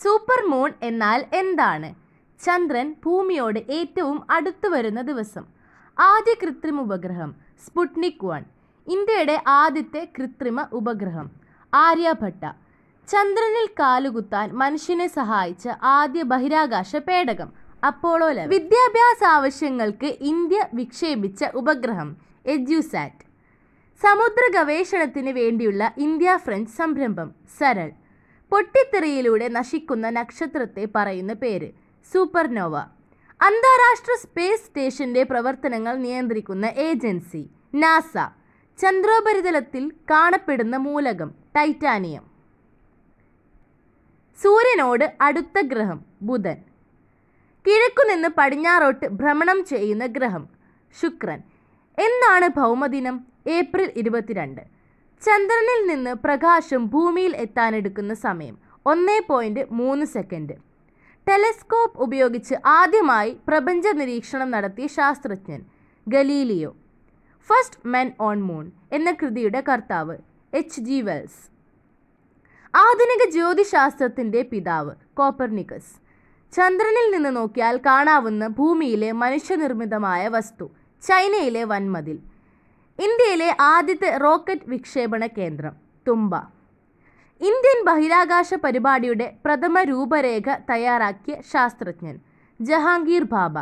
super moon എന്നാൽ എന്താണ് ചന്ദ്രൻ ഭൂമിയോട് ഏറ്റവും അടുത്തു വരുന്ന ദിവസം ആദ്യ കൃത്രിമ ഉപഗ്രഹം സ്പുട്നിക് വൺ ഇന്ത്യയുടെ ആദ്യത്തെ കൃത്രിമ ഉപഗ്രഹം ആര്യഭട്ട ചന്ദ്രനിൽ കാലുകുത്താൻ മനുഷ്യനെ സഹായിച്ച ആദ്യ ബഹിരാകാശ പേടകം അപ്പോളോ വിദ്യാഭ്യാസ ആവശ്യങ്ങൾക്ക് ഇന്ത്യ വിക്ഷേപിച്ച ഉപഗ്രഹം എഡ്യൂസാറ്റ് സമുദ്ര ഗവേഷണത്തിന് വേണ്ടിയുള്ള ഇന്ത്യ ഫ്രഞ്ച് സംരംഭം സരൾ പൊട്ടിത്തെറിയിലൂടെ നശിക്കുന്ന നക്ഷത്രത്തെ പറയുന്ന പേര് സൂപ്പർനോവ അന്താരാഷ്ട്ര സ്പേസ് സ്റ്റേഷന്റെ പ്രവർത്തനങ്ങൾ നിയന്ത്രിക്കുന്ന ഏജൻസി നാസ ചന്ദ്രോപരിതലത്തിൽ കാണപ്പെടുന്ന മൂലകം ടൈറ്റാനിയം സൂര്യനോട് അടുത്ത ഗ്രഹം ബുധൻ കിഴക്കുനിന്ന് പടിഞ്ഞാറോട്ട് ഭ്രമണം ചെയ്യുന്ന ഗ്രഹം ശുക്രൻ എന്നാണ് ഭൗമദിനം ഏപ്രിൽ ഇരുപത്തിരണ്ട് ചന്ദ്രനിൽ നിന്ന് പ്രകാശം ഭൂമിയിൽ എത്താനെടുക്കുന്ന സമയം ഒന്നേ പോയിന്റ് മൂന്ന് സെക്കൻഡ് ടെലിസ്കോപ്പ് ഉപയോഗിച്ച് ആദ്യമായി പ്രപഞ്ച നിരീക്ഷണം നടത്തിയ ശാസ്ത്രജ്ഞൻ Galileo first men on moon എന്ന കൃതിയുടെ കർത്താവ് എച്ച് ജി വെൽസ് ആധുനിക ജ്യോതിശാസ്ത്രത്തിൻ്റെ പിതാവ് കോപ്പർനിക്കസ് ചന്ദ്രനിൽ നിന്ന് നോക്കിയാൽ കാണാവുന്ന ഭൂമിയിലെ മനുഷ്യനിർമ്മിതമായ വസ്തു ചൈനയിലെ വൻമതിൽ ഇന്ത്യയിലെ ആദ്യത്തെ റോക്കറ്റ് വിക്ഷേപണ കേന്ദ്രം തുമ്പ ഇന്ത്യൻ ബഹിരാകാശ പരിപാടിയുടെ പ്രഥമ രൂപരേഖ തയ്യാറാക്കിയ ശാസ്ത്രജ്ഞൻ ജഹാംഗീർ ബാബ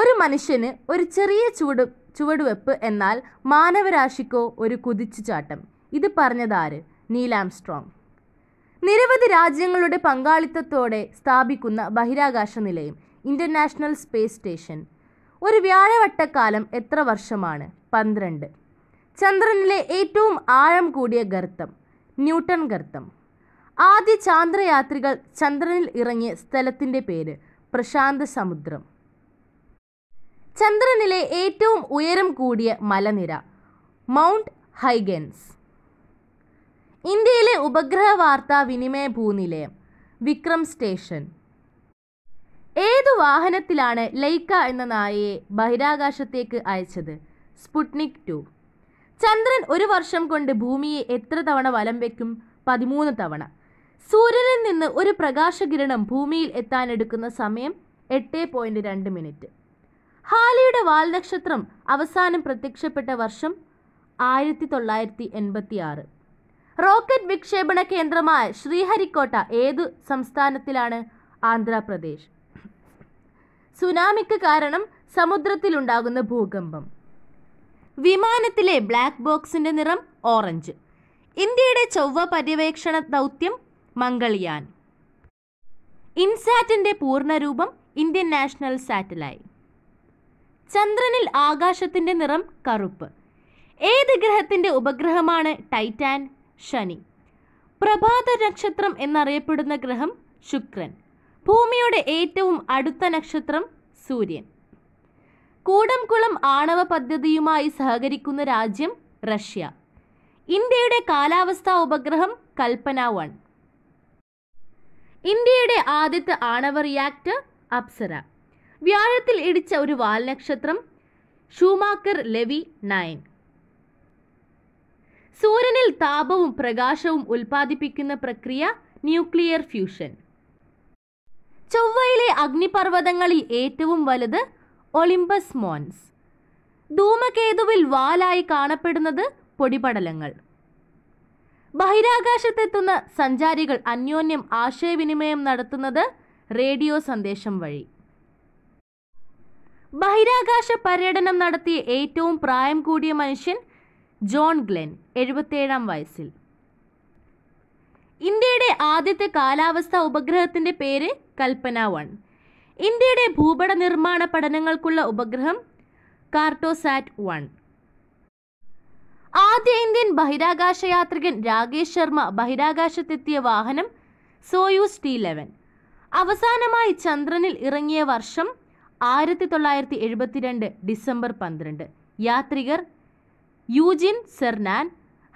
ഒരു മനുഷ്യന് ഒരു ചെറിയ ചുവട് ചുവടുവെപ്പ് എന്നാൽ മാനവരാശിക്കോ ഒരു കുതിച്ചുചാട്ടം ഇത് പറഞ്ഞതാര് നീലാംസ്ട്രോങ് നിരവധി രാജ്യങ്ങളുടെ പങ്കാളിത്തത്തോടെ സ്ഥാപിക്കുന്ന ബഹിരാകാശ നിലയം ഇൻ്റർനാഷണൽ സ്പേസ് സ്റ്റേഷൻ ഒരു വ്യാഴവട്ടക്കാലം എത്ര വർഷമാണ് പന്ത്രണ്ട് ചന്ദ്രനിലെ ഏറ്റവും ആഴം കൂടിയ ഗർത്തം ന്യൂട്ടൺ ഗർത്തം ആദ്യ ചാന്ദ്രയാത്രികൾ ചന്ദ്രനിൽ ഇറങ്ങിയ സ്ഥലത്തിൻ്റെ പേര് പ്രശാന്ത സമുദ്രം ചന്ദ്രനിലെ ഏറ്റവും ഉയരം കൂടിയ മലനിര മൗണ്ട് ഹൈഗൻസ് ഇന്ത്യയിലെ ഉപഗ്രഹ വാർത്താ വിനിമയ ഭൂനിലയം വിക്രം സ്റ്റേഷൻ ഏതു വാഹനത്തിലാണ് ലൈക്ക എന്ന നായയെ ബഹിരാകാശത്തേക്ക് അയച്ചത് സ്പുട്നിക് ടു ചന്ദ്രൻ ഒരു വർഷം കൊണ്ട് ഭൂമിയെ എത്ര തവണ വലം വയ്ക്കും പതിമൂന്ന് തവണ സൂര്യനിൽ നിന്ന് ഒരു പ്രകാശകിരണം ഭൂമിയിൽ എത്താനെടുക്കുന്ന സമയം എട്ട് പോയിന്റ് രണ്ട് മിനിറ്റ് ഹാലിയുടെ വാൽ നക്ഷത്രം അവസാനം പ്രത്യക്ഷപ്പെട്ട വർഷം ആയിരത്തി തൊള്ളായിരത്തി എൺപത്തി ആറ് റോക്കറ്റ് വിക്ഷേപണ കേന്ദ്രമായ ശ്രീഹരിക്കോട്ട ഏത് സംസ്ഥാനത്തിലാണ് ആന്ധ്രാപ്രദേശ് സുനാമിക്ക് കാരണം സമുദ്രത്തിലുണ്ടാകുന്ന ഭൂകമ്പം വിമാനത്തിലെ ബ്ലാക്ക് ബോക്സിന്റെ നിറം ഓറഞ്ച് ഇന്ത്യയുടെ ചൊവ്വ പര്യവേക്ഷണ ദൗത്യം മംഗൾയാൻ ഇൻസാറ്റിന്റെ പൂർണ്ണരൂപം ഇന്ത്യൻ നാഷണൽ സാറ്റലൈറ്റ് ചന്ദ്രനിൽ ആകാശത്തിന്റെ നിറം കറുപ്പ് ഏത് ഗ്രഹത്തിന്റെ ഉപഗ്രഹമാണ് ടൈറ്റാൻ ശനി പ്രഭാത നക്ഷത്രം എന്നറിയപ്പെടുന്ന ഗ്രഹം ശുക്രൻ ഭൂമിയുടെ ഏറ്റവും അടുത്ത നക്ഷത്രം സൂര്യൻ കൂടംകുളം ആണവ പദ്ധതിയുമായി സഹകരിക്കുന്ന രാജ്യം റഷ്യ ഇന്ത്യയുടെ കാലാവസ്ഥാ ഉപഗ്രഹം കൽപ്പന വൺ ഇന്ത്യയുടെ ആദ്യത്തെ ആണവ റിയാക്ടർ അപ്സര വ്യാഴത്തിൽ ഇടിച്ച ഒരു വാൽനക്ഷത്രം ഷൂമാക്കർ ലെവി നയൻ സൂര്യനിൽ താപവും പ്രകാശവും ഉൽപ്പാദിപ്പിക്കുന്ന പ്രക്രിയ ന്യൂക്ലിയർ ഫ്യൂഷൻ ചൊവ്വയിലെ അഗ്നിപർവ്വതങ്ങളിൽ ഏറ്റവും വലുത് ഒളിമ്പസ് മോൻസ് ധൂമകേതുവിൽ വാലായി കാണപ്പെടുന്നത് പൊടിപടലങ്ങൾ ബഹിരാകാശത്തെത്തുന്ന സഞ്ചാരികൾ അന്യോന്യം ആശയവിനിമയം നടത്തുന്നത് റേഡിയോ സന്ദേശം വഴി ബഹിരാകാശ പര്യടനം നടത്തിയ ഏറ്റവും പ്രായം കൂടിയ മനുഷ്യൻ ജോൺ ഗ്ലെൻ എഴുപത്തേഴാം വയസ്സിൽ ഇന്ത്യയുടെ ആദ്യത്തെ കാലാവസ്ഥാ ഉപഗ്രഹത്തിന്റെ പേര് കൽപ്പന വൺ ഇന്ത്യയുടെ ഭൂപട നിർമ്മാണ പഠനങ്ങൾക്കുള്ള ഉപഗ്രഹം കാർട്ടോസാറ്റ് വൺ ആദ്യ ഇന്ത്യൻ ബഹിരാകാശ യാത്രികൻ രാകേഷ് ശർമ്മ ബഹിരാകാശത്തെത്തിയ വാഹനം സോയൂസ് ടി ലെവൻ അവസാനമായി ചന്ദ്രനിൽ ഇറങ്ങിയ വർഷം ആയിരത്തി തൊള്ളായിരത്തി എഴുപത്തിരണ്ട് ഡിസംബർ പന്ത്രണ്ട് യാത്രികർ Eugene Cernan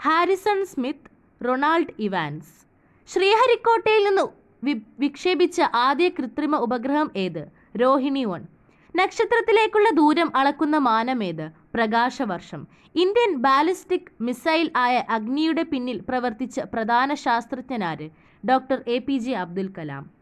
Harrison Schmitt Ronald Evans ശ്രീഹരിക്കോട്ടയിൽ നിന്ന് വിക്ഷേപിച്ച ആദ്യ കൃത്രിമ ഉപഗ്രഹം ഏത് രോഹിണി വൺ നക്ഷത്രത്തിലേക്കുള്ള ദൂരം അളക്കുന്ന ഏത് പ്രകാശവർഷം ഇന്ത്യൻ ബാലിസ്റ്റിക് മിസൈൽ ആയ അഗ്നിയുടെ പിന്നിൽ പ്രവർത്തിച്ച പ്രധാന ശാസ്ത്രജ്ഞനാര് doctor A P J Abdul Kalam